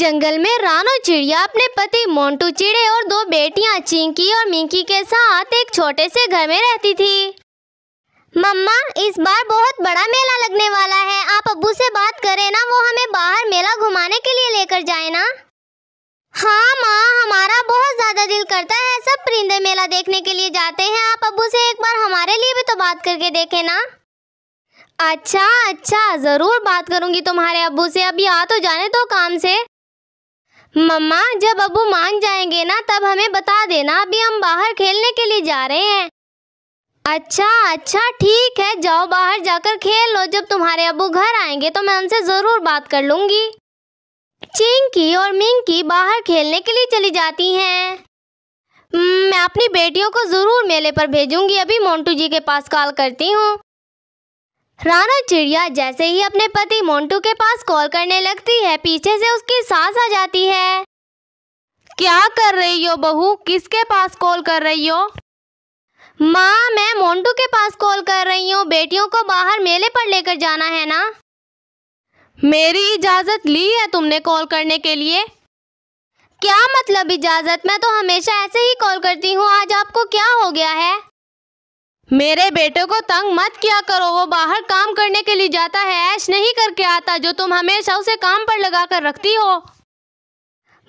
जंगल में रानो चिड़िया अपने पति मोंटू चिड़े और दो बेटियां चिंकी और मिंकी के साथ एक छोटे से घर में रहती थी मम्मा इस बार बहुत बड़ा मेला लगने वाला है आप अबू से बात करें ना वो हमें बाहर मेला घुमाने के लिए लेकर जाए ना हाँ माँ हमारा बहुत ज़्यादा दिल करता है सब परिंदे मेला देखने के लिए जाते हैं आप अबू से एक बार हमारे लिए भी तो बात करके देखे ना अच्छा अच्छा ज़रूर बात करूँगी तुम्हारे अबू से अभी आ तो जाने दो काम से मम्मा जब अबू मान जाएंगे ना तब हमें बता देना अभी हम बाहर खेलने के लिए जा रहे हैं अच्छा अच्छा ठीक है जाओ बाहर जाकर खेल लो जब तुम्हारे अबू घर आएंगे तो मैं उनसे ज़रूर बात कर लूँगी चिंकी और मिंकी बाहर खेलने के लिए चली जाती हैं हम्म, मैं अपनी बेटियों को ज़रूर मेले पर भेजूंगी अभी मोन्टू जी के पास कॉल करती हूँ राना चिड़िया जैसे ही अपने पति मोंटू के पास कॉल करने लगती है पीछे से उसकी सास आ जाती है क्या कर रही हो बहू किसके पास कॉल कर रही हो माँ मैं मोंटू के पास कॉल कर रही हूँ बेटियों को बाहर मेले पर लेकर जाना है ना मेरी इजाज़त ली है तुमने कॉल करने के लिए क्या मतलब इजाज़त मैं तो हमेशा ऐसे ही कॉल करती हूँ आज आपको क्या हो गया है मेरे बेटे को तंग मत किया करो वो बाहर काम करने के लिए जाता है ऐश नहीं करके आता जो तुम हमेशा उसे काम पर लगा कर रखती हो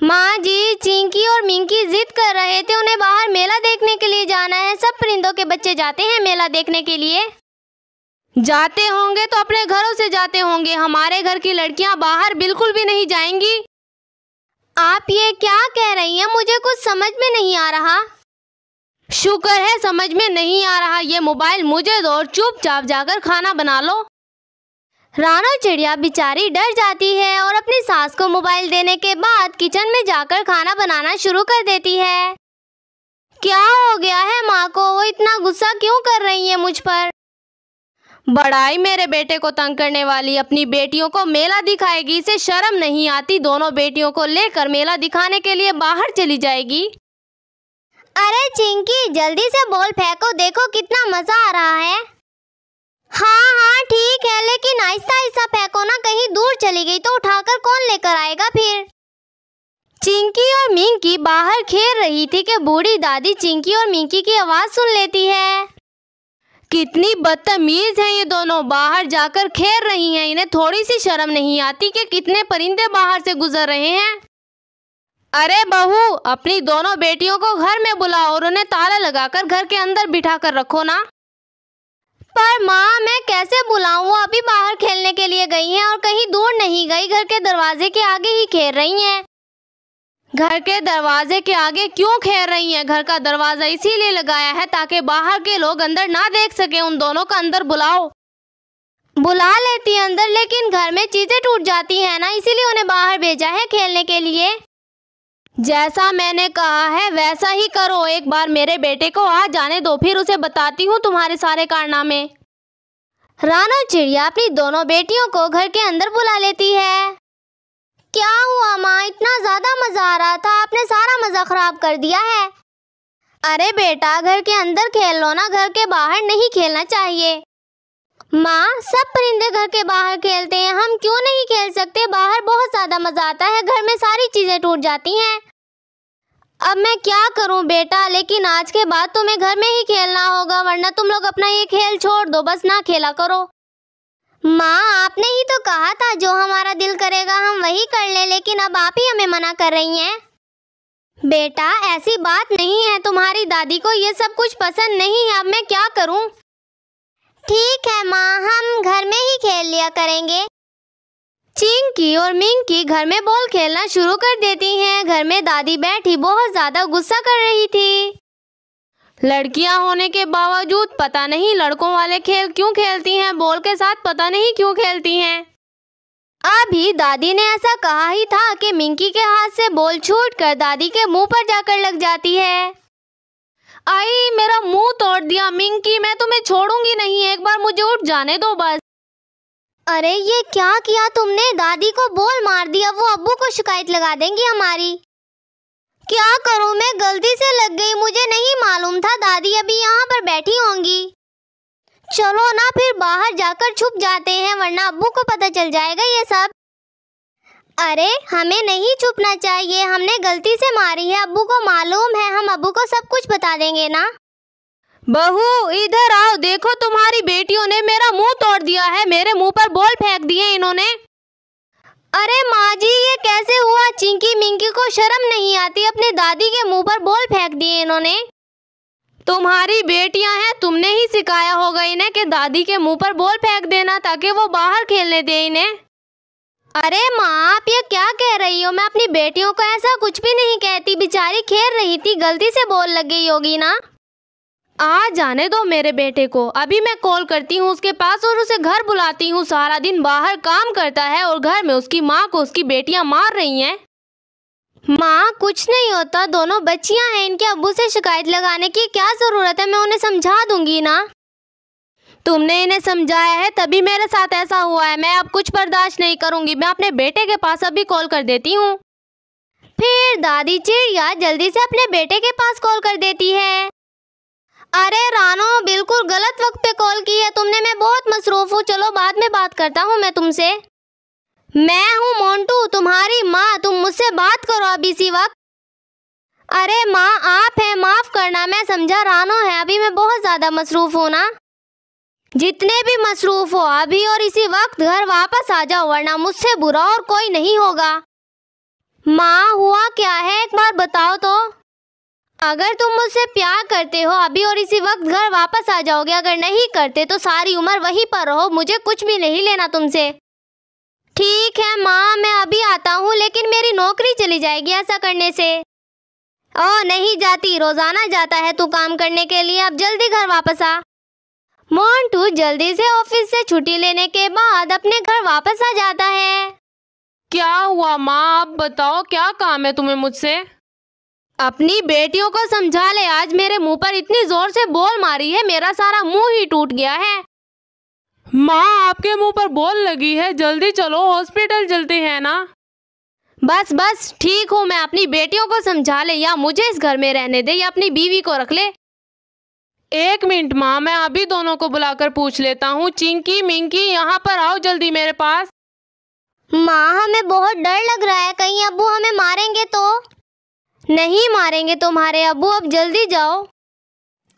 माँ जी चिंकी और मिंकी जिद कर रहे थे उन्हें बाहर मेला देखने के लिए जाना है सब परिंदों के बच्चे जाते हैं मेला देखने के लिए जाते होंगे तो अपने घरों से जाते होंगे हमारे घर की लड़कियाँ बाहर बिल्कुल भी नहीं जाएंगी आप ये क्या कह रही हैं मुझे कुछ समझ में नहीं आ रहा शुक्र है समझ में नहीं आ रहा ये मोबाइल मुझे दो और चुपचाप जाकर खाना बना लो रानो चिड़िया बेचारी डर जाती है और अपनी सास को मोबाइल देने के बाद किचन में जाकर खाना बनाना शुरू कर देती है क्या हो गया है माँ को वो इतना गुस्सा क्यों कर रही है मुझ पर बड़ाई मेरे बेटे को तंग करने वाली अपनी बेटियों को मेला दिखाएगी इसे शर्म नहीं आती दोनों बेटियों को लेकर मेला दिखाने के लिए बाहर चली जाएगी अरे चिंकी जल्दी से बॉल फेंको देखो कितना मजा आ रहा है हाँ हाँ ठीक है लेकिन आहिस्ता आहिस्ता फेंको ना कहीं दूर चली गई तो उठाकर कौन लेकर आएगा फिर चिंकी और मिंकी बाहर खेल रही थी कि बूढ़ी दादी चिंकी और मिंकी की आवाज़ सुन लेती है कितनी बदतमीज हैं ये दोनों बाहर जाकर खेल रही हैं इन्हें थोड़ी सी शर्म नहीं आती कि कितने परिंदे बाहर से गुजर रहे हैं अरे बहू अपनी दोनों बेटियों को घर में बुलाओ और उन्हें ताला लगाकर घर के अंदर बिठा कर रखो ना पर माँ मैं कैसे बुलाऊं वो अभी बाहर खेलने के लिए गई हैं और कहीं दूर नहीं गई घर के दरवाजे के आगे ही खेल रही हैं घर के दरवाजे के आगे क्यों खेल रही हैं घर का दरवाज़ा इसीलिए लगाया है ताकि बाहर के लोग अंदर ना देख सके उन दोनों का अंदर बुलाओ बुला लेती अंदर लेकिन घर में चीज़ें टूट जाती है ना इसीलिए उन्हें बाहर भेजा है खेलने के लिए जैसा मैंने कहा है वैसा ही करो एक बार मेरे बेटे को आ जाने दो फिर उसे बताती हूँ तुम्हारे सारे कारनामे रानो चिड़िया अपनी दोनों बेटियों को घर के अंदर बुला लेती है क्या हुआ माँ इतना ज़्यादा मज़ा आ रहा था आपने सारा मज़ा ख़राब कर दिया है अरे बेटा घर के अंदर खेल लो ना घर के बाहर नहीं खेलना चाहिए माँ सब परिंदे घर के बाहर खेलते हैं हम क्यों नहीं खेल सकते बाहर बहुत ज़्यादा मज़ा आता है घर में सारी चीज़ें टूट जाती हैं अब मैं क्या करूं बेटा लेकिन आज के बाद तुम्हें घर में ही खेलना होगा वरना तुम लोग अपना ये खेल छोड़ दो बस ना खेला करो माँ आपने ही तो कहा था जो हमारा दिल करेगा हम वही कर लें लेकिन अब आप ही हमें मना कर रही हैं बेटा ऐसी बात नहीं है तुम्हारी दादी को ये सब कुछ पसंद नहीं है अब मैं क्या करूँ ठीक है माँ हम घर में ही खेल लिया करेंगे चिंकी और मिंकी घर में बॉल खेलना शुरू कर देती हैं घर में दादी बैठी बहुत ज़्यादा गुस्सा कर रही थी लड़कियां होने के बावजूद पता नहीं लड़कों वाले खेल क्यों खेलती हैं बॉल के साथ पता नहीं क्यों खेलती हैं अभी दादी ने ऐसा कहा ही था कि मिंकी के हाथ से बॉल छूट कर दादी के मुंह पर जाकर लग जाती है आई मेरा मुंह तोड़ दिया मिंकी मैं तुम्हें छोड़ूंगी नहीं एक बार मुझे उठ जाने दो बस अरे ये क्या किया तुमने दादी को बोल मार दिया वो अबू को शिकायत लगा देंगी हमारी क्या करूं मैं गलती से लग गई मुझे नहीं मालूम था दादी अभी यहाँ पर बैठी होंगी चलो ना फिर बाहर जाकर छुप जाते हैं वरना अबू को पता चल जाएगा ये सब अरे हमें नहीं छुपना चाहिए हमने गलती से मारी है अबू को मालूम है हम अबू को सब कुछ बता देंगे ना बहू इधर आओ देखो तुम्हारी बेटियों ने मेरा मुंह तोड़ दिया है मेरे मुंह पर बोल फेंक दिए इन्होंने अरे माँ जी ये कैसे हुआ चिंकी मिंकी को शर्म नहीं आती अपने दादी के मुंह पर बोल फेंक दिए इन्होंने तुम्हारी बेटियां हैं तुमने ही सिखाया होगा इन्हें कि दादी के मुंह पर बोल फेंक देना ताकि वो बाहर खेलने दे इन्हें अरे माँ आप ये क्या कह रही हो मैं अपनी बेटियों को ऐसा कुछ भी नहीं कहती बेचारी खेल रही थी गलती से बोल लग गई होगी ना आ जाने दो मेरे बेटे को अभी मैं कॉल करती हूँ उसके पास और उसे घर बुलाती हूँ सारा दिन बाहर काम करता है और घर में उसकी माँ को उसकी बेटियाँ मार रही हैं माँ कुछ नहीं होता दोनों बच्चियाँ हैं इनके अबू से शिकायत लगाने की क्या ज़रूरत है मैं उन्हें समझा दूंगी ना तुमने इन्हें समझाया है तभी मेरे साथ ऐसा हुआ है मैं अब कुछ बर्दाश्त नहीं करूंगी मैं अपने बेटे के पास अभी कॉल कर देती हूँ फिर दादी चिड़िया जल्दी से अपने बेटे के पास कॉल कर देती है अरे रानो बिल्कुल गलत वक्त पे कॉल की है तुमने मैं बहुत मसरूफ हूँ चलो बाद में बात करता हूँ मैं तुमसे मैं हूँ मोन्टू तुम्हारी माँ तुम मुझसे बात करो अभी इसी वक्त अरे माँ आप हैं माफ़ करना मैं समझा रानो है अभी मैं बहुत ज़्यादा मसरूफ़ हूँ ना जितने भी मसरूफ हो अभी और इसी वक्त घर वापस आ जाओ वरना मुझसे बुरा और कोई नहीं होगा माँ हुआ क्या है एक बार बताओ तो अगर तुम मुझसे प्यार करते हो अभी और इसी वक्त घर वापस आ जाओगे अगर नहीं करते तो सारी उम्र वहीं पर रहो मुझे कुछ भी नहीं लेना तुमसे ठीक है माँ मैं अभी आता हूँ लेकिन मेरी नौकरी चली जाएगी ऐसा करने से ओ नहीं जाती रोज़ाना जाता है तू काम करने के लिए अब जल्दी घर वापस आ मोन्टू जल्दी से ऑफिस से छुट्टी लेने के बाद अपने घर वापस आ जाता है क्या हुआ माँ आप बताओ क्या काम है तुम्हें मुझसे अपनी बेटियों को समझा ले आज मेरे मुंह पर इतनी जोर से बोल मारी है मेरा सारा मुंह ही टूट गया है माँ आपके मुंह पर बोल लगी है जल्दी चलो हॉस्पिटल चलते हैं ना बस बस ठीक हूँ मैं अपनी बेटियों को समझा ले या मुझे इस घर में रहने दे या अपनी बीवी को रख ले एक मिनट माँ मैं अभी दोनों को बुलाकर पूछ लेता हूँ चिंकी मिंकी यहाँ पर आओ जल्दी मेरे पास माँ हमें बहुत डर लग रहा है कहीं अबू हमें मारेंगे तो नहीं मारेंगे तुम्हारे अबू अब जल्दी जाओ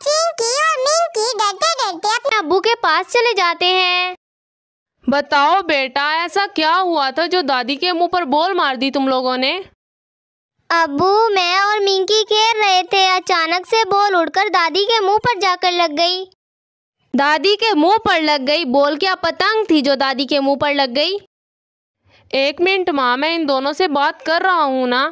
चिंकी और मिंकी डरते डरते अपने अबू के पास चले जाते हैं बताओ बेटा ऐसा क्या हुआ था जो दादी के मुंह पर बोल मार दी तुम लोगों ने अबू मैं और मिंकी खेल रहे थे अचानक से बॉल उड़कर दादी के मुंह पर जाकर लग गई दादी के मुंह पर लग गई बॉल क्या पतंग थी जो दादी के मुंह पर लग गई एक मिनट माँ मैं इन दोनों से बात कर रहा हूँ ना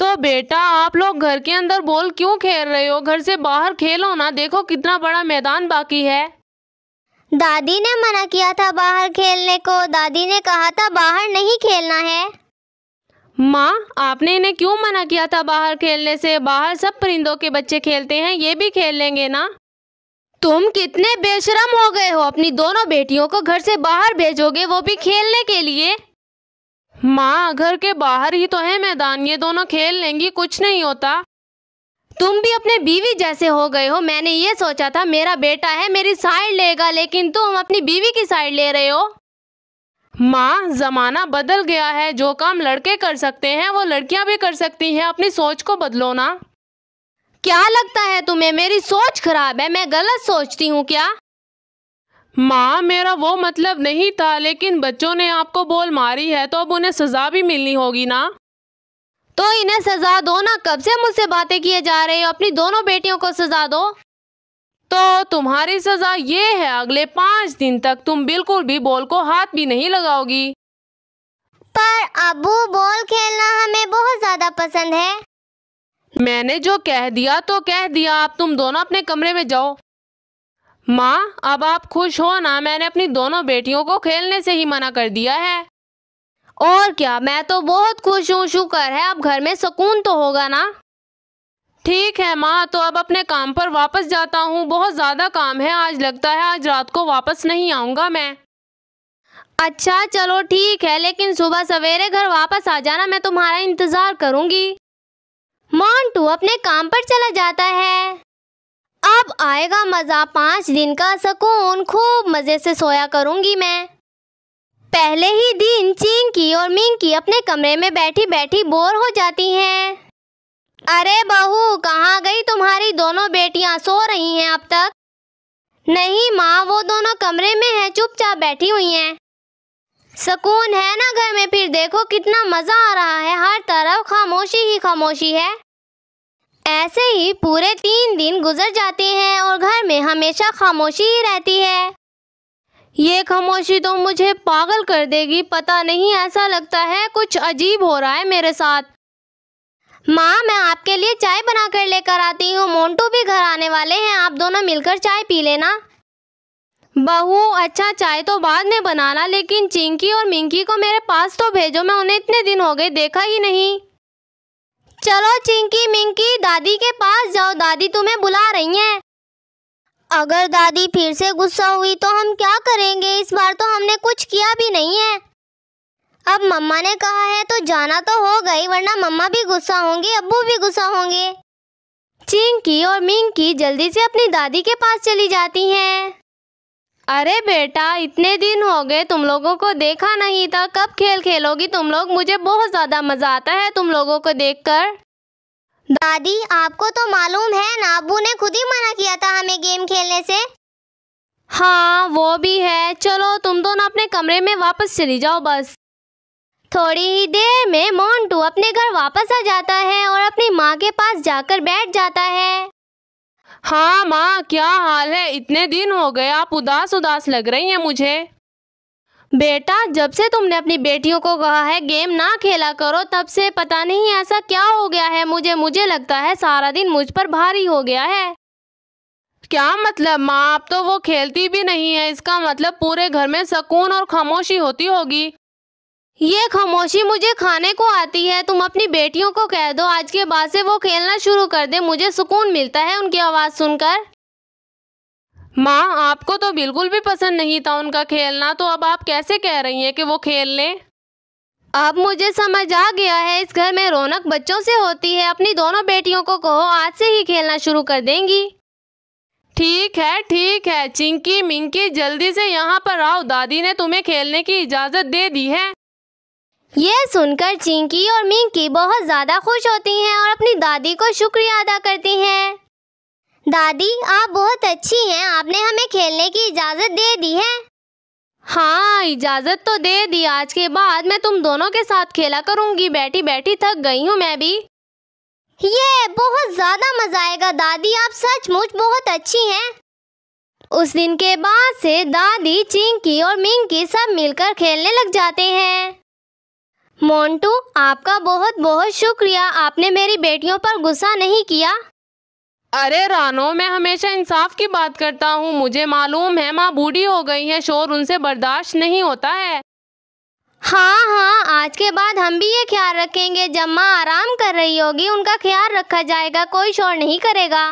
तो बेटा आप लोग घर के अंदर बॉल क्यों खेल रहे हो घर से बाहर खेलो ना देखो कितना बड़ा मैदान बाकी है दादी ने मना किया था बाहर खेलने को दादी ने कहा था बाहर नहीं खेलना है माँ आपने इन्हें क्यों मना किया था बाहर खेलने से बाहर सब परिंदों के बच्चे खेलते हैं ये भी खेल लेंगे ना तुम कितने बेशरम हो गए हो अपनी दोनों बेटियों को घर से बाहर भेजोगे वो भी खेलने के लिए माँ घर के बाहर ही तो है मैदान ये दोनों खेल लेंगी कुछ नहीं होता तुम भी अपने बीवी जैसे हो गए हो मैंने ये सोचा था मेरा बेटा है मेरी साइड लेगा लेकिन तुम अपनी बीवी की साइड ले रहे हो माँ ज़माना बदल गया है जो काम लड़के कर सकते हैं वो लड़कियाँ भी कर सकती हैं अपनी सोच को बदलो ना क्या लगता है तुम्हें मेरी सोच खराब है मैं गलत सोचती हूँ क्या माँ मेरा वो मतलब नहीं था लेकिन बच्चों ने आपको बोल मारी है तो अब उन्हें सज़ा भी मिलनी होगी ना तो इन्हें सज़ा दो ना कब से मुझसे बातें किए जा रहे हो अपनी दोनों बेटियों को सज़ा दो तो तुम्हारी सज़ा ये है अगले पाँच दिन तक तुम बिल्कुल भी बॉल को हाथ भी नहीं लगाओगी पर अबू बॉल खेलना हमें बहुत ज़्यादा पसंद है मैंने जो कह दिया तो कह दिया अब तुम दोनों अपने कमरे में जाओ माँ अब आप खुश हो ना मैंने अपनी दोनों बेटियों को खेलने से ही मना कर दिया है और क्या मैं तो बहुत खुश हूँ शुक्र है अब घर में सुकून तो होगा ना ठीक है माँ तो अब अपने काम पर वापस जाता हूँ बहुत ज़्यादा काम है आज लगता है आज रात को वापस नहीं आऊँगा मैं अच्छा चलो ठीक है लेकिन सुबह सवेरे घर वापस आ जाना मैं तुम्हारा इंतज़ार करूँगी मोन्टू अपने काम पर चला जाता है अब आएगा मज़ा पाँच दिन का सुकून खूब मज़े से सोया करूँगी मैं पहले ही दिन चिंकी और मिंकी अपने कमरे में बैठी बैठी बोर हो जाती हैं अरे बहू कहाँ गई तुम्हारी दोनों बेटियाँ सो रही हैं अब तक नहीं माँ वो दोनों कमरे में हैं चुपचाप बैठी हुई हैं सुकून है ना घर में फिर देखो कितना मज़ा आ रहा है हर तरफ खामोशी ही खामोशी है ऐसे ही पूरे तीन दिन गुजर जाते हैं और घर में हमेशा खामोशी ही रहती है ये खामोशी तो मुझे पागल कर देगी पता नहीं ऐसा लगता है कुछ अजीब हो रहा है मेरे साथ माँ मैं आपके लिए चाय बना कर लेकर आती हूँ मोन्टू भी घर आने वाले हैं आप दोनों मिलकर चाय पी लेना बहू अच्छा चाय तो बाद में बनाना लेकिन चिंकी और मिंकी को मेरे पास तो भेजो मैं उन्हें इतने दिन हो गए देखा ही नहीं चलो चिंकी मिंकी दादी के पास जाओ दादी तुम्हें बुला रही हैं अगर दादी फिर से गुस्सा हुई तो हम क्या करेंगे इस बार तो हमने कुछ किया भी नहीं है अब मम्मा ने कहा है तो जाना तो होगा ही वरना मम्मा भी गुस्सा होंगे अब्बू भी गुस्सा होंगे चिंकी और मिंकी जल्दी से अपनी दादी के पास चली जाती हैं अरे बेटा इतने दिन हो गए तुम लोगों को देखा नहीं था कब खेल खेलोगी तुम लोग मुझे बहुत ज़्यादा मज़ा आता है तुम लोगों को देखकर दादी आपको तो मालूम है ना अबू ने खुद ही मना किया था हमें गेम खेलने से हाँ वो भी है चलो तुम दोनों अपने कमरे में वापस चली जाओ बस थोड़ी ही देर में मोन्टू अपने घर वापस आ जाता है और अपनी माँ के पास जाकर बैठ जाता है हाँ माँ क्या हाल है इतने दिन हो गए आप उदास उदास लग रही हैं मुझे बेटा जब से तुमने अपनी बेटियों को कहा है गेम ना खेला करो तब से पता नहीं ऐसा क्या हो गया है मुझे मुझे लगता है सारा दिन मुझ पर भारी हो गया है क्या मतलब माँ आप तो वो खेलती भी नहीं है इसका मतलब पूरे घर में सुकून और खामोशी होती होगी ये खामोशी मुझे खाने को आती है तुम अपनी बेटियों को कह दो आज के बाद से वो खेलना शुरू कर दे मुझे सुकून मिलता है उनकी आवाज़ सुनकर माँ आपको तो बिल्कुल भी पसंद नहीं था उनका खेलना तो अब आप कैसे कह रही हैं कि वो खेल लें अब मुझे समझ आ गया है इस घर में रौनक बच्चों से होती है अपनी दोनों बेटियों को कहो आज से ही खेलना शुरू कर देंगी ठीक है ठीक है चिंकी मिंकी जल्दी से यहाँ पर आओ दादी ने तुम्हें खेलने की इजाज़त दे दी है ये सुनकर चिंकी और मिंकी बहुत ज़्यादा खुश होती हैं और अपनी दादी को शुक्रिया अदा करती हैं दादी आप बहुत अच्छी हैं आपने हमें खेलने की इजाज़त दे दी है हाँ इजाज़त तो दे दी आज के बाद मैं तुम दोनों के साथ खेला करूँगी बैठी बैठी थक गई हूँ मैं भी ये बहुत ज़्यादा मज़ा आएगा दादी आप सचमुच बहुत अच्छी हैं उस दिन के बाद से दादी चिंकी और मिंकी सब मिलकर खेलने लग जाते हैं मोंटू आपका बहुत बहुत शुक्रिया आपने मेरी बेटियों पर गुस्सा नहीं किया अरे रानो मैं हमेशा इंसाफ की बात करता हूँ मुझे मालूम है माँ बूढ़ी हो गई है शोर उनसे बर्दाश्त नहीं होता है हाँ हाँ आज के बाद हम भी ये ख्याल रखेंगे जब माँ आराम कर रही होगी उनका ख्याल रखा जाएगा कोई शोर नहीं करेगा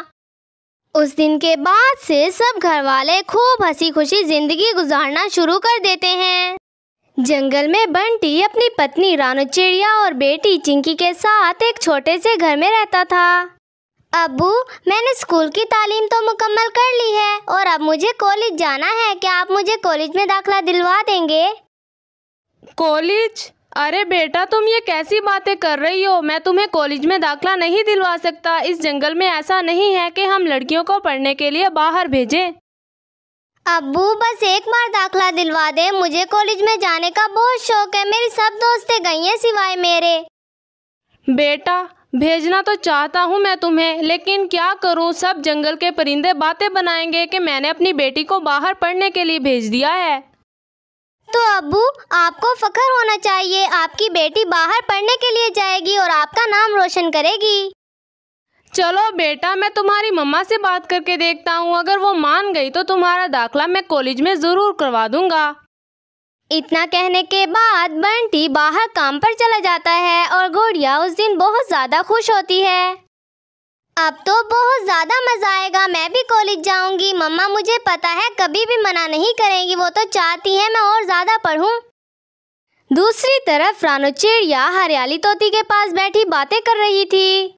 उस दिन के बाद से सब घर वाले खूब हंसी खुशी जिंदगी गुजारना शुरू कर देते हैं जंगल में बंटी अपनी पत्नी रानो चिड़िया और बेटी चिंकी के साथ एक छोटे से घर में रहता था अबू मैंने स्कूल की तालीम तो मुकम्मल कर ली है और अब मुझे कॉलेज जाना है क्या आप मुझे कॉलेज में दाखिला दिलवा देंगे कॉलेज अरे बेटा तुम ये कैसी बातें कर रही हो मैं तुम्हें कॉलेज में दाखिला नहीं दिलवा सकता इस जंगल में ऐसा नहीं है कि हम लड़कियों को पढ़ने के लिए बाहर भेजें अबू बस एक बार दाखला दिलवा दे मुझे कॉलेज में जाने का बहुत शौक है मेरी सब दोस्तें गई हैं सिवाय मेरे बेटा भेजना तो चाहता हूँ मैं तुम्हें लेकिन क्या करूँ सब जंगल के परिंदे बातें बनाएंगे कि मैंने अपनी बेटी को बाहर पढ़ने के लिए भेज दिया है तो अबू आपको फ़ख्र होना चाहिए आपकी बेटी बाहर पढ़ने के लिए जाएगी और आपका नाम रोशन करेगी चलो बेटा मैं तुम्हारी मम्मा से बात करके देखता हूँ अगर वो मान गई तो तुम्हारा दाखला मैं कॉलेज में ज़रूर करवा दूंगा इतना कहने के बाद बंटी बाहर काम पर चला जाता है और गुड़िया उस दिन बहुत ज़्यादा खुश होती है अब तो बहुत ज़्यादा मज़ा आएगा मैं भी कॉलेज जाऊंगी मम्मा मुझे पता है कभी भी मना नहीं करेंगी वो तो चाहती है मैं और ज़्यादा पढ़ूं दूसरी तरफ रानो चिड़िया हरियाली तोती के पास बैठी बातें कर रही थी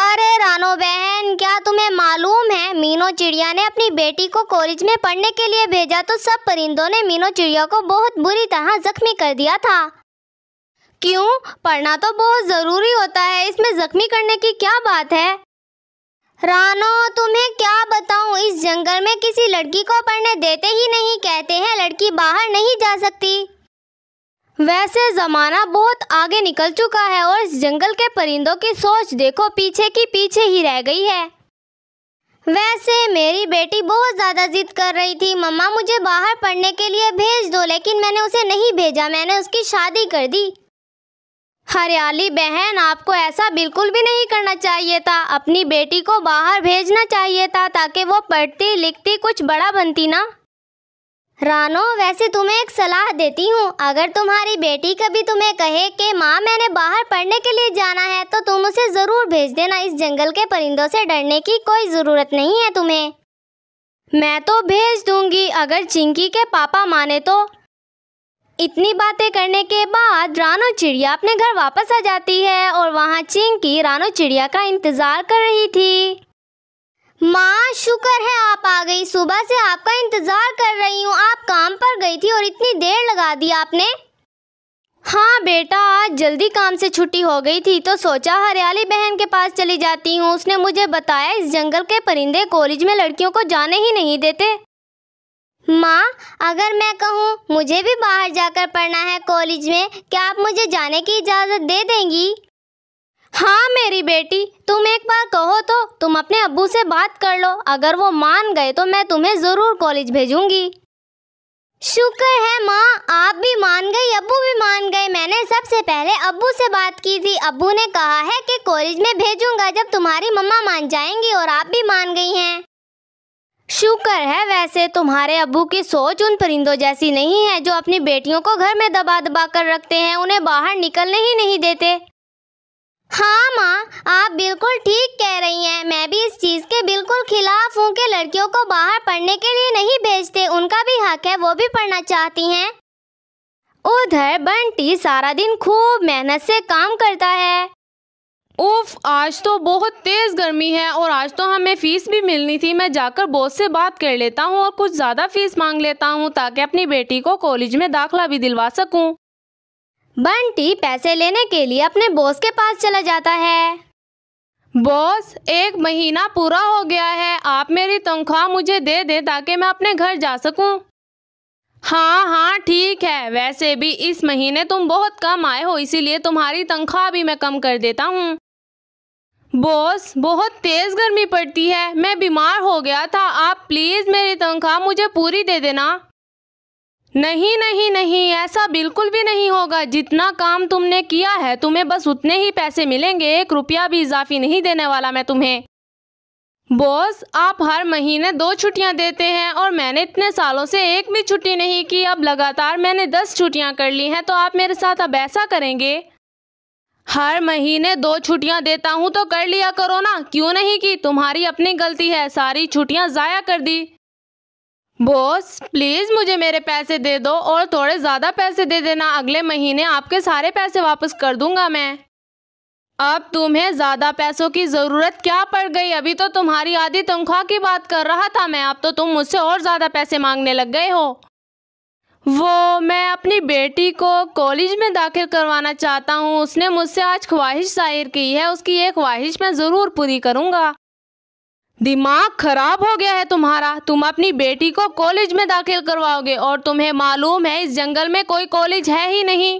अरे रानो बहन क्या तुम्हें मालूम है मीनो चिड़िया ने अपनी बेटी को कॉलेज में पढ़ने के लिए भेजा तो सब परिंदों ने मीनो चिड़िया को बहुत बुरी तरह जख्मी कर दिया था क्यों पढ़ना तो बहुत ज़रूरी होता है इसमें जख्मी करने की क्या बात है रानो तुम्हें क्या बताऊं इस जंगल में किसी लड़की को पढ़ने देते ही नहीं कहते हैं लड़की बाहर नहीं जा सकती वैसे ज़माना बहुत आगे निकल चुका है और इस जंगल के परिंदों की सोच देखो पीछे की पीछे ही रह गई है वैसे मेरी बेटी बहुत ज़्यादा जिद कर रही थी मम्मा मुझे बाहर पढ़ने के लिए भेज दो लेकिन मैंने उसे नहीं भेजा मैंने उसकी शादी कर दी हरियाली बहन आपको ऐसा बिल्कुल भी नहीं करना चाहिए था अपनी बेटी को बाहर भेजना चाहिए था ताकि वो पढ़ती लिखती कुछ बड़ा बनती ना रानो वैसे तुम्हें एक सलाह देती हूँ अगर तुम्हारी बेटी कभी तुम्हें कहे कि माँ मैंने बाहर पढ़ने के लिए जाना है तो तुम उसे ज़रूर भेज देना इस जंगल के परिंदों से डरने की कोई ज़रूरत नहीं है तुम्हें मैं तो भेज दूंगी अगर चिंकी के पापा माने तो इतनी बातें करने के बाद रानो चिड़िया अपने घर वापस आ जाती है और वहाँ चिंकी रानो चिड़िया का इंतज़ार कर रही थी माँ शुक्र है आप आ गई सुबह से आपका इंतज़ार कर रही हूँ आप काम पर गई थी और इतनी देर लगा दी आपने हाँ बेटा आज जल्दी काम से छुट्टी हो गई थी तो सोचा हरियाली बहन के पास चली जाती हूँ उसने मुझे बताया इस जंगल के परिंदे कॉलेज में लड़कियों को जाने ही नहीं देते माँ अगर मैं कहूँ मुझे भी बाहर जाकर पढ़ना है कॉलेज में क्या आप मुझे जाने की इजाज़त दे देंगी हाँ मेरी बेटी तुम एक बार कहो तो तुम अपने अब्बू से बात कर लो अगर वो मान गए तो मैं तुम्हें ज़रूर कॉलेज भेजूंगी शुक्र है माँ आप भी मान गई अब्बू भी मान गए मैंने सबसे पहले अब्बू से बात की थी अब्बू ने कहा है कि कॉलेज में भेजूंगा जब तुम्हारी मम्मा मान जाएंगी और आप भी मान गई हैं शुक्र है वैसे तुम्हारे अबू की सोच उन परिंदों जैसी नहीं है जो अपनी बेटियों को घर में दबा दबा कर रखते हैं उन्हें बाहर निकलने ही नहीं देते हाँ माँ आप बिल्कुल ठीक कह रही हैं मैं भी इस चीज़ के बिल्कुल खिलाफ हूँ कि लड़कियों को बाहर पढ़ने के लिए नहीं भेजते उनका भी हक है वो भी पढ़ना चाहती हैं उधर बंटी सारा दिन खूब मेहनत से काम करता है उफ आज तो बहुत तेज़ गर्मी है और आज तो हमें फ़ीस भी मिलनी थी मैं जाकर बॉस से बात कर लेता हूँ और कुछ ज़्यादा फ़ीस मांग लेता हूँ ताकि अपनी बेटी को कॉलेज में दाखिला भी दिलवा सकूँ बंटी पैसे लेने के लिए अपने बॉस के पास चला जाता है बॉस एक महीना पूरा हो गया है आप मेरी तनख्वाह मुझे दे दें ताकि मैं अपने घर जा सकूं। हाँ हाँ ठीक है वैसे भी इस महीने तुम बहुत कम आए हो इसीलिए तुम्हारी तनख्वाह भी मैं कम कर देता हूँ बॉस बहुत तेज़ गर्मी पड़ती है मैं बीमार हो गया था आप प्लीज़ मेरी तनख्वाह मुझे पूरी दे देना नहीं नहीं नहीं ऐसा बिल्कुल भी नहीं होगा जितना काम तुमने किया है तुम्हें बस उतने ही पैसे मिलेंगे एक रुपया भी इजाफी नहीं देने वाला मैं तुम्हें बॉस आप हर महीने दो छुट्टियां देते हैं और मैंने इतने सालों से एक भी छुट्टी नहीं की अब लगातार मैंने दस छुट्टियां कर ली हैं तो आप मेरे साथ अब ऐसा करेंगे हर महीने दो छुट्टियां देता हूँ तो कर लिया करो ना क्यों नहीं की तुम्हारी अपनी गलती है सारी छुट्टियां ज़ाया कर दी बॉस प्लीज़ मुझे मेरे पैसे दे दो और थोड़े ज़्यादा पैसे दे देना अगले महीने आपके सारे पैसे वापस कर दूंगा मैं अब तुम्हें ज़्यादा पैसों की ज़रूरत क्या पड़ गई अभी तो तुम्हारी आधी तनख्वाह की बात कर रहा था मैं अब तो तुम मुझसे और ज़्यादा पैसे मांगने लग गए हो वो मैं अपनी बेटी को कॉलेज में दाखिल करवाना चाहता हूँ उसने मुझसे आज ख्वाहिश जाहिर की है उसकी ये ख्वाहिश मैं ज़रूर पूरी करूँगा दिमाग खराब हो गया है तुम्हारा तुम अपनी बेटी को कॉलेज में दाखिल करवाओगे और तुम्हें मालूम है इस जंगल में कोई कॉलेज है ही नहीं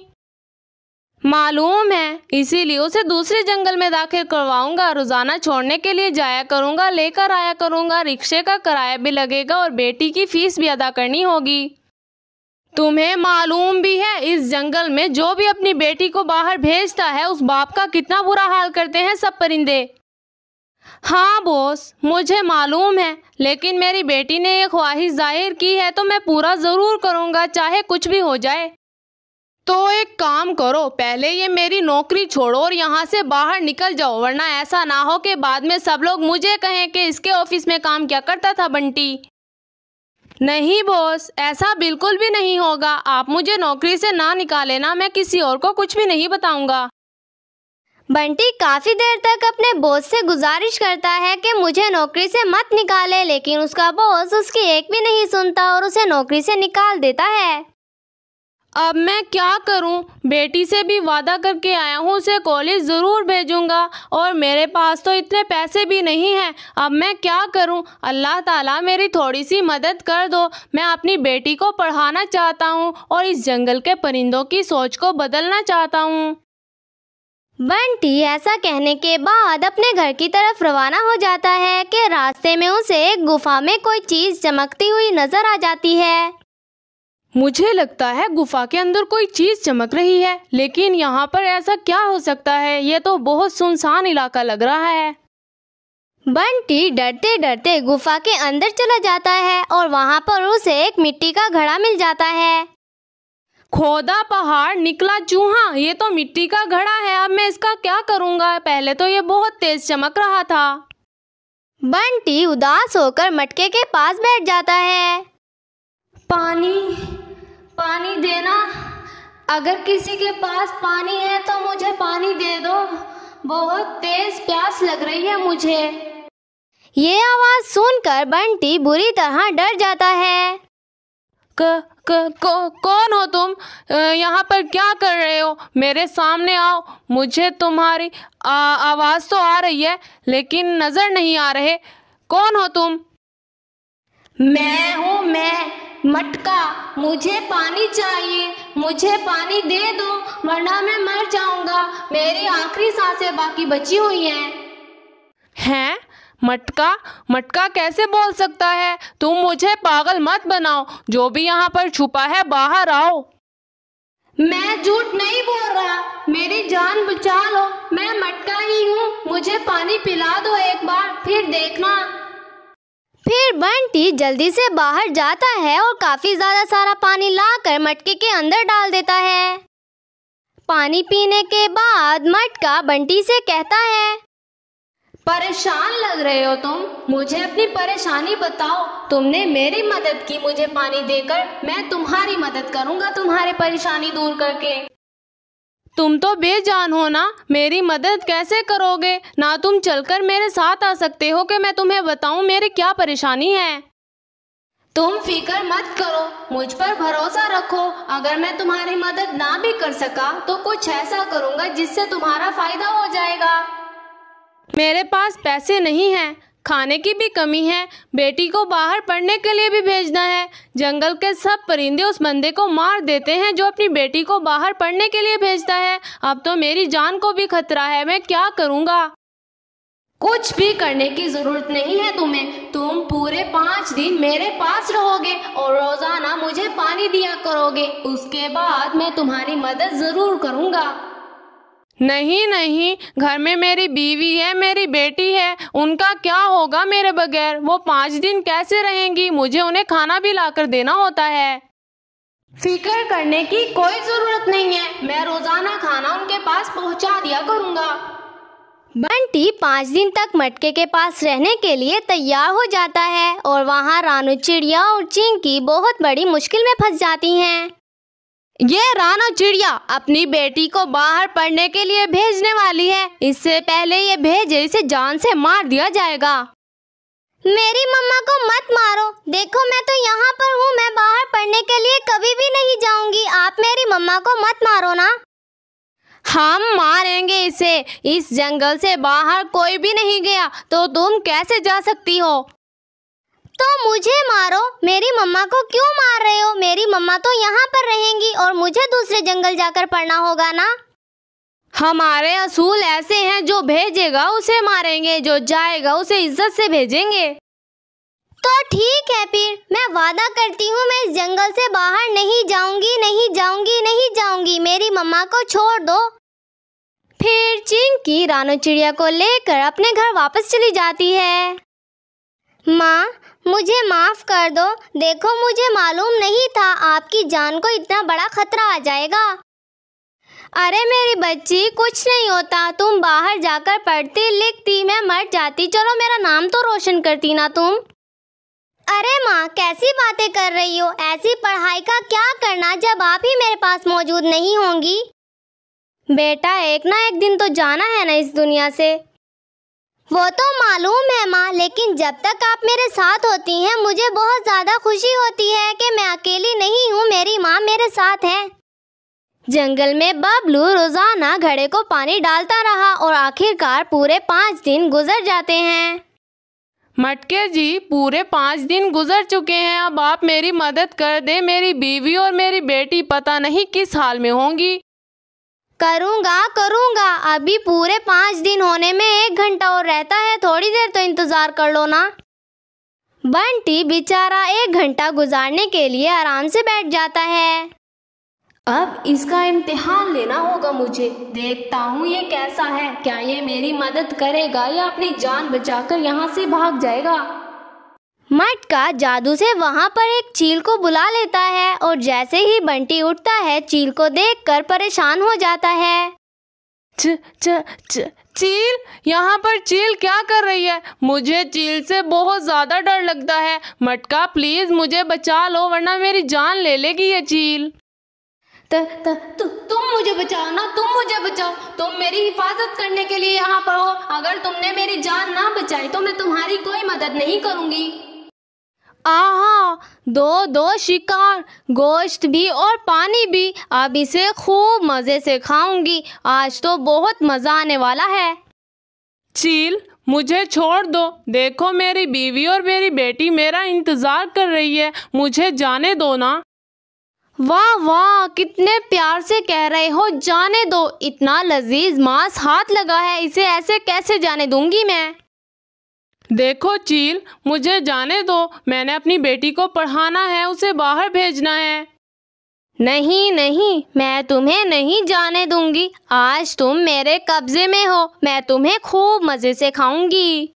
मालूम है इसीलिए उसे दूसरे जंगल में दाखिल करवाऊंगा रोजाना छोड़ने के लिए जाया करूंगा लेकर आया करूंगा रिक्शे का किराया भी लगेगा और बेटी की फीस भी अदा करनी होगी तुम्हें मालूम भी है इस जंगल में जो भी अपनी बेटी को बाहर भेजता है उस बाप का कितना बुरा हाल करते हैं सब परिंदे हाँ बॉस मुझे मालूम है लेकिन मेरी बेटी ने ये ख्वाहिश जाहिर की है तो मैं पूरा ज़रूर करूँगा चाहे कुछ भी हो जाए तो एक काम करो पहले ये मेरी नौकरी छोड़ो और यहाँ से बाहर निकल जाओ वरना ऐसा ना हो कि बाद में सब लोग मुझे कहें कि इसके ऑफिस में काम क्या करता था बंटी नहीं बॉस ऐसा बिल्कुल भी नहीं होगा आप मुझे नौकरी से ना निकाले ना मैं किसी और को कुछ भी नहीं बताऊंगा बंटी काफ़ी देर तक अपने बॉस से गुजारिश करता है कि मुझे नौकरी से मत निकाले लेकिन उसका बॉस उसकी एक भी नहीं सुनता और उसे नौकरी से निकाल देता है अब मैं क्या करूं? बेटी से भी वादा करके आया हूं उसे कॉलेज ज़रूर भेजूंगा और मेरे पास तो इतने पैसे भी नहीं हैं अब मैं क्या करूं? अल्लाह ताला मेरी थोड़ी सी मदद कर दो मैं अपनी बेटी को पढ़ाना चाहता हूं और इस जंगल के परिंदों की सोच को बदलना चाहता हूं। बंटी ऐसा कहने के बाद अपने घर की तरफ रवाना हो जाता है कि रास्ते में उसे एक गुफा में कोई चीज़ चमकती हुई नजर आ जाती है मुझे लगता है गुफा के अंदर कोई चीज़ चमक रही है लेकिन यहाँ पर ऐसा क्या हो सकता है ये तो बहुत सुनसान इलाका लग रहा है बंटी डरते डरते गुफा के अंदर चला जाता है और वहाँ पर उसे एक मिट्टी का घड़ा मिल जाता है खोदा पहाड़ निकला चूहा ये तो मिट्टी का घड़ा है अब मैं इसका क्या करूँगा पहले तो ये बहुत तेज चमक रहा था बंटी उदास होकर मटके के पास बैठ जाता है पानी पानी देना अगर किसी के पास पानी है तो मुझे पानी दे दो बहुत तेज प्यास लग रही है मुझे ये आवाज सुनकर बंटी बुरी तरह डर जाता है क कौन हो तुम यहाँ पर क्या कर रहे हो मेरे सामने आओ मुझे तुम्हारी आवाज़ तो आ रही है लेकिन नज़र नहीं आ रहे कौन हो तुम मैं हूँ मैं मटका मुझे पानी चाहिए मुझे पानी दे दो वरना मैं मर जाऊंगा मेरी आखिरी सांसें बाकी बची हुई हैं हैं मटका मटका कैसे बोल सकता है तुम मुझे पागल मत बनाओ जो भी यहाँ पर छुपा है बाहर आओ मैं झूठ नहीं बोल रहा मेरी जान बचा लो मैं मटका ही हूँ मुझे पानी पिला दो एक बार फिर देखना फिर बंटी जल्दी से बाहर जाता है और काफी ज्यादा सारा पानी लाकर मटके के अंदर डाल देता है पानी पीने के बाद मटका बंटी से कहता है परेशान लग रहे हो तुम मुझे अपनी परेशानी बताओ तुमने मेरी मदद की मुझे पानी देकर मैं तुम्हारी मदद करूंगा तुम्हारी परेशानी दूर करके तुम तो बेजान हो ना मेरी मदद कैसे करोगे ना तुम चलकर मेरे साथ आ सकते हो कि मैं तुम्हें बताऊं मेरी क्या परेशानी है तुम फिक्र मत करो मुझ पर भरोसा रखो अगर मैं तुम्हारी मदद ना भी कर सका तो कुछ ऐसा करूंगा जिससे तुम्हारा फायदा हो जाएगा मेरे पास पैसे नहीं हैं खाने की भी कमी है बेटी को बाहर पढ़ने के लिए भी भेजना है जंगल के सब परिंदे उस बंदे को मार देते हैं जो अपनी बेटी को बाहर पढ़ने के लिए भेजता है अब तो मेरी जान को भी खतरा है मैं क्या करूँगा कुछ भी करने की ज़रूरत नहीं है तुम्हें तुम पूरे पाँच दिन मेरे पास रहोगे और रोज़ाना मुझे पानी दिया करोगे उसके बाद मैं तुम्हारी मदद ज़रूर करूँगा नहीं नहीं घर में मेरी बीवी है मेरी बेटी है उनका क्या होगा मेरे बगैर वो पाँच दिन कैसे रहेंगी मुझे उन्हें खाना भी लाकर देना होता है फिक्र करने की कोई ज़रूरत नहीं है मैं रोज़ाना खाना उनके पास पहुंचा दिया करूँगा बंटी पाँच दिन तक मटके के पास रहने के लिए तैयार हो जाता है और वहाँ रानू चिड़िया और चिंकी बहुत बड़ी मुश्किल में फंस जाती हैं ये राना चिड़िया अपनी बेटी को बाहर पढ़ने के लिए भेजने वाली है इससे पहले ये भेजे इसे जान से मार दिया जाएगा मेरी मम्मा को मत मारो देखो मैं तो यहाँ पर हूँ मैं बाहर पढ़ने के लिए कभी भी नहीं जाऊँगी आप मेरी मम्मा को मत मारो ना हम मारेंगे इसे इस जंगल से बाहर कोई भी नहीं गया तो तुम कैसे जा सकती हो तो मुझे मारो मेरी मम्मा को क्यों मार रहे हो मेरी मम्मा तो यहाँ पर रहेंगी और मुझे दूसरे जंगल जाकर पढ़ना होगा ना हमारे असूल ऐसे हैं जो भेजेगा उसे मारेंगे जो जाएगा उसे इज्जत से भेजेंगे तो ठीक है फिर मैं वादा करती हूँ मैं इस जंगल से बाहर नहीं जाऊंगी नहीं जाऊंगी नहीं जाऊंगी मेरी मम्मा को छोड़ दो फिर चिंकी रानो चिड़िया को लेकर अपने घर वापस चली जाती है माँ मुझे माफ़ कर दो देखो मुझे मालूम नहीं था आपकी जान को इतना बड़ा खतरा आ जाएगा अरे मेरी बच्ची कुछ नहीं होता तुम बाहर जाकर पढ़ती लिखती मैं मर जाती चलो मेरा नाम तो रोशन करती ना तुम अरे माँ कैसी बातें कर रही हो ऐसी पढ़ाई का क्या करना जब आप ही मेरे पास मौजूद नहीं होंगी बेटा एक ना एक दिन तो जाना है ना इस दुनिया से वो तो मालूम है माँ लेकिन जब तक आप मेरे साथ होती हैं मुझे बहुत ज़्यादा खुशी होती है कि मैं अकेली नहीं हूँ मेरी माँ मेरे साथ है जंगल में बबलू रोज़ाना घड़े को पानी डालता रहा और आखिरकार पूरे पाँच दिन गुजर जाते हैं मटके जी पूरे पाँच दिन गुजर चुके हैं अब आप मेरी मदद कर दे मेरी बीवी और मेरी बेटी पता नहीं किस हाल में होंगी करूँगा करूँगा अभी पूरे पाँच दिन होने में एक घंटा और रहता है थोड़ी देर तो इंतज़ार कर लो ना बंटी बेचारा एक घंटा गुजारने के लिए आराम से बैठ जाता है अब इसका इम्तिहान लेना होगा मुझे देखता हूँ ये कैसा है क्या ये मेरी मदद करेगा या अपनी जान बचाकर यहाँ से भाग जाएगा मटका जादू से वहाँ पर एक चील को बुला लेता है और जैसे ही बंटी उठता है चील को देखकर परेशान हो जाता है च, च, च, चील यहाँ पर चील क्या कर रही है मुझे चील से बहुत ज़्यादा डर लगता है मटका प्लीज़ मुझे बचा लो वरना मेरी जान ले लेगी ये चील त, त, त, तुम मुझे बचाओ ना तुम मुझे बचाओ तुम मेरी हिफाजत करने के लिए यहाँ पर हो अगर तुमने मेरी जान ना बचाई तो मैं तुम्हारी कोई मदद नहीं करूँगी आहा दो दो शिकार गोश्त भी और पानी भी अब इसे खूब मज़े से खाऊंगी आज तो बहुत मज़ा आने वाला है चील मुझे छोड़ दो देखो मेरी बीवी और मेरी बेटी मेरा इंतज़ार कर रही है मुझे जाने दो ना वाह वाह कितने प्यार से कह रहे हो जाने दो इतना लजीज मांस हाथ लगा है इसे ऐसे कैसे जाने दूंगी मैं देखो चील मुझे जाने दो मैंने अपनी बेटी को पढ़ाना है उसे बाहर भेजना है नहीं नहीं मैं तुम्हें नहीं जाने दूंगी आज तुम मेरे कब्जे में हो मैं तुम्हें खूब मज़े से खाऊंगी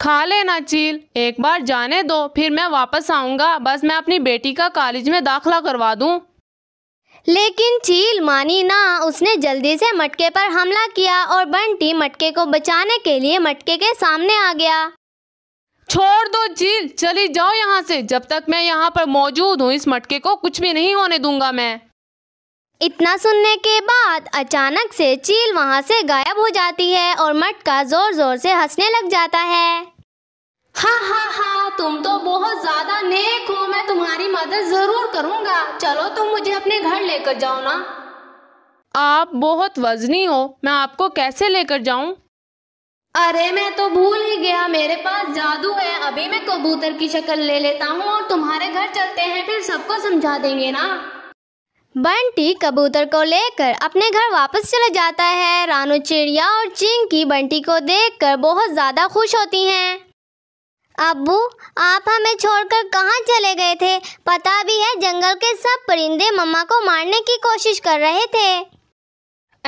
खा लेना चील एक बार जाने दो फिर मैं वापस आऊंगा बस मैं अपनी बेटी का कॉलेज में दाखला करवा दूँ लेकिन चील मानी ना उसने जल्दी से मटके पर हमला किया और बंटी मटके को बचाने के लिए मटके के सामने आ गया छोड़ दो चील चली जाओ यहाँ से जब तक मैं यहाँ पर मौजूद हूँ इस मटके को कुछ भी नहीं होने दूंगा मैं इतना सुनने के बाद अचानक से चील वहाँ से गायब हो जाती है और मटका जोर जोर से हंसने लग जाता है हाँ हाँ हाँ तुम तो बहुत ज्यादा नेक हो मैं तुम्हारी मदद जरूर करूंगा चलो तुम मुझे अपने घर लेकर जाओ ना आप बहुत वजनी हो मैं आपको कैसे लेकर जाऊं अरे मैं तो भूल ही गया मेरे पास जादू है अभी मैं कबूतर की शक्ल ले लेता हूँ और तुम्हारे घर चलते हैं फिर सबको समझा देंगे ना बंटी कबूतर को लेकर अपने घर वापस चला जाता है रानू चिड़िया और चिंकी बंटी को देखकर बहुत ज़्यादा खुश होती हैं अबू आप हमें छोड़कर कहाँ चले गए थे पता भी है जंगल के सब परिंदे मम्मा को मारने की कोशिश कर रहे थे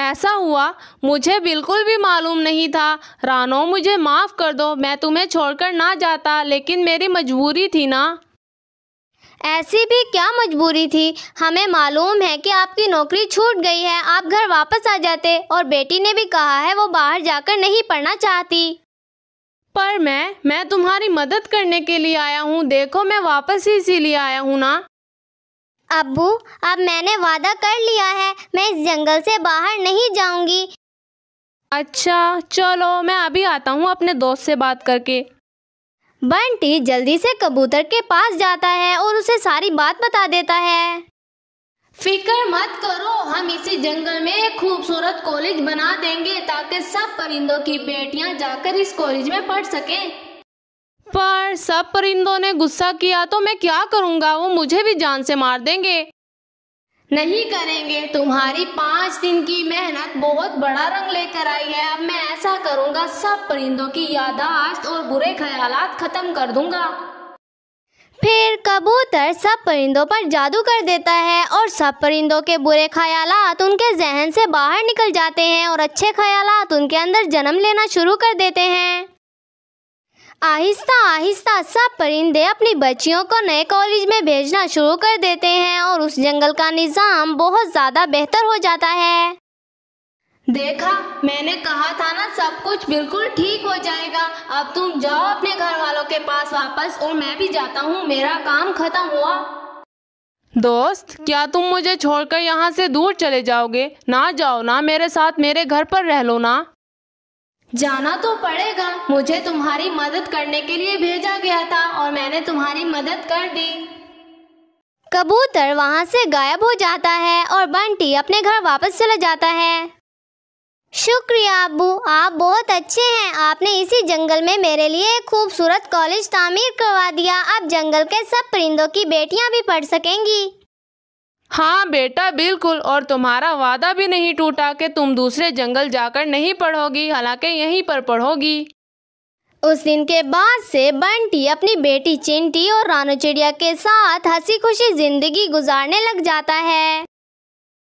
ऐसा हुआ मुझे बिल्कुल भी मालूम नहीं था रानो मुझे माफ़ कर दो मैं तुम्हें छोड़कर ना जाता लेकिन मेरी मजबूरी थी ना ऐसी भी क्या मजबूरी थी हमें मालूम है कि आपकी नौकरी छूट गई है आप घर वापस आ जाते और बेटी ने भी कहा है वो बाहर जाकर नहीं पढ़ना चाहती पर मैं मैं तुम्हारी मदद करने के लिए आया हूँ देखो मैं वापस ही इसीलिए आया हूँ ना अबू अब मैंने वादा कर लिया है मैं इस जंगल से बाहर नहीं जाऊंगी अच्छा चलो मैं अभी आता हूँ अपने दोस्त से बात करके बंटी जल्दी से कबूतर के पास जाता है और उसे सारी बात बता देता है फिक्र मत करो हम इसी जंगल में एक खूबसूरत कॉलेज बना देंगे ताकि सब परिंदों की बेटियां जाकर इस कॉलेज में पढ़ सकें पर सब परिंदों ने गुस्सा किया तो मैं क्या करूँगा वो मुझे भी जान से मार देंगे नहीं करेंगे तुम्हारी पाँच दिन की मेहनत बहुत बड़ा रंग लेकर आई है अब मैं ऐसा करूँगा सब परिंदों की यादाश्त और बुरे ख्याल खत्म कर दूंगा फिर कबूतर सब परिंदों पर जादू कर देता है और सब परिंदों के बुरे ख्याल उनके जहन से बाहर निकल जाते हैं और अच्छे ख्याल उनके अंदर जन्म लेना शुरू कर देते हैं आहिस्ता आहिस्ता सब परिंदे अपनी बच्चियों को नए कॉलेज में भेजना शुरू कर देते हैं और उस जंगल का निज़ाम बहुत ज़्यादा बेहतर हो जाता है देखा मैंने कहा था ना सब कुछ बिल्कुल ठीक हो जाएगा अब तुम जाओ अपने घर वालों के पास वापस और मैं भी जाता हूँ मेरा काम खत्म हुआ दोस्त क्या तुम मुझे छोड़कर यहाँ से दूर चले जाओगे ना जाओ ना मेरे साथ मेरे घर पर रह लो ना जाना तो पड़ेगा मुझे तुम्हारी मदद करने के लिए भेजा गया था और मैंने तुम्हारी मदद कर दी कबूतर वहाँ से गायब हो जाता है और बंटी अपने घर वापस चला जाता है शुक्रिया अबू आप बहुत अच्छे हैं आपने इसी जंगल में मेरे लिए एक खूबसूरत कॉलेज तामीर करवा दिया अब जंगल के सब परिंदों की बेटियां भी पढ़ सकेंगी हाँ बेटा बिल्कुल और तुम्हारा वादा भी नहीं टूटा कि तुम दूसरे जंगल जाकर नहीं पढ़ोगी हालांकि यहीं पर पढ़ोगी उस दिन के बाद से बंटी अपनी बेटी चिंटी और रानू चिड़िया के साथ हंसी खुशी जिंदगी गुजारने लग जाता है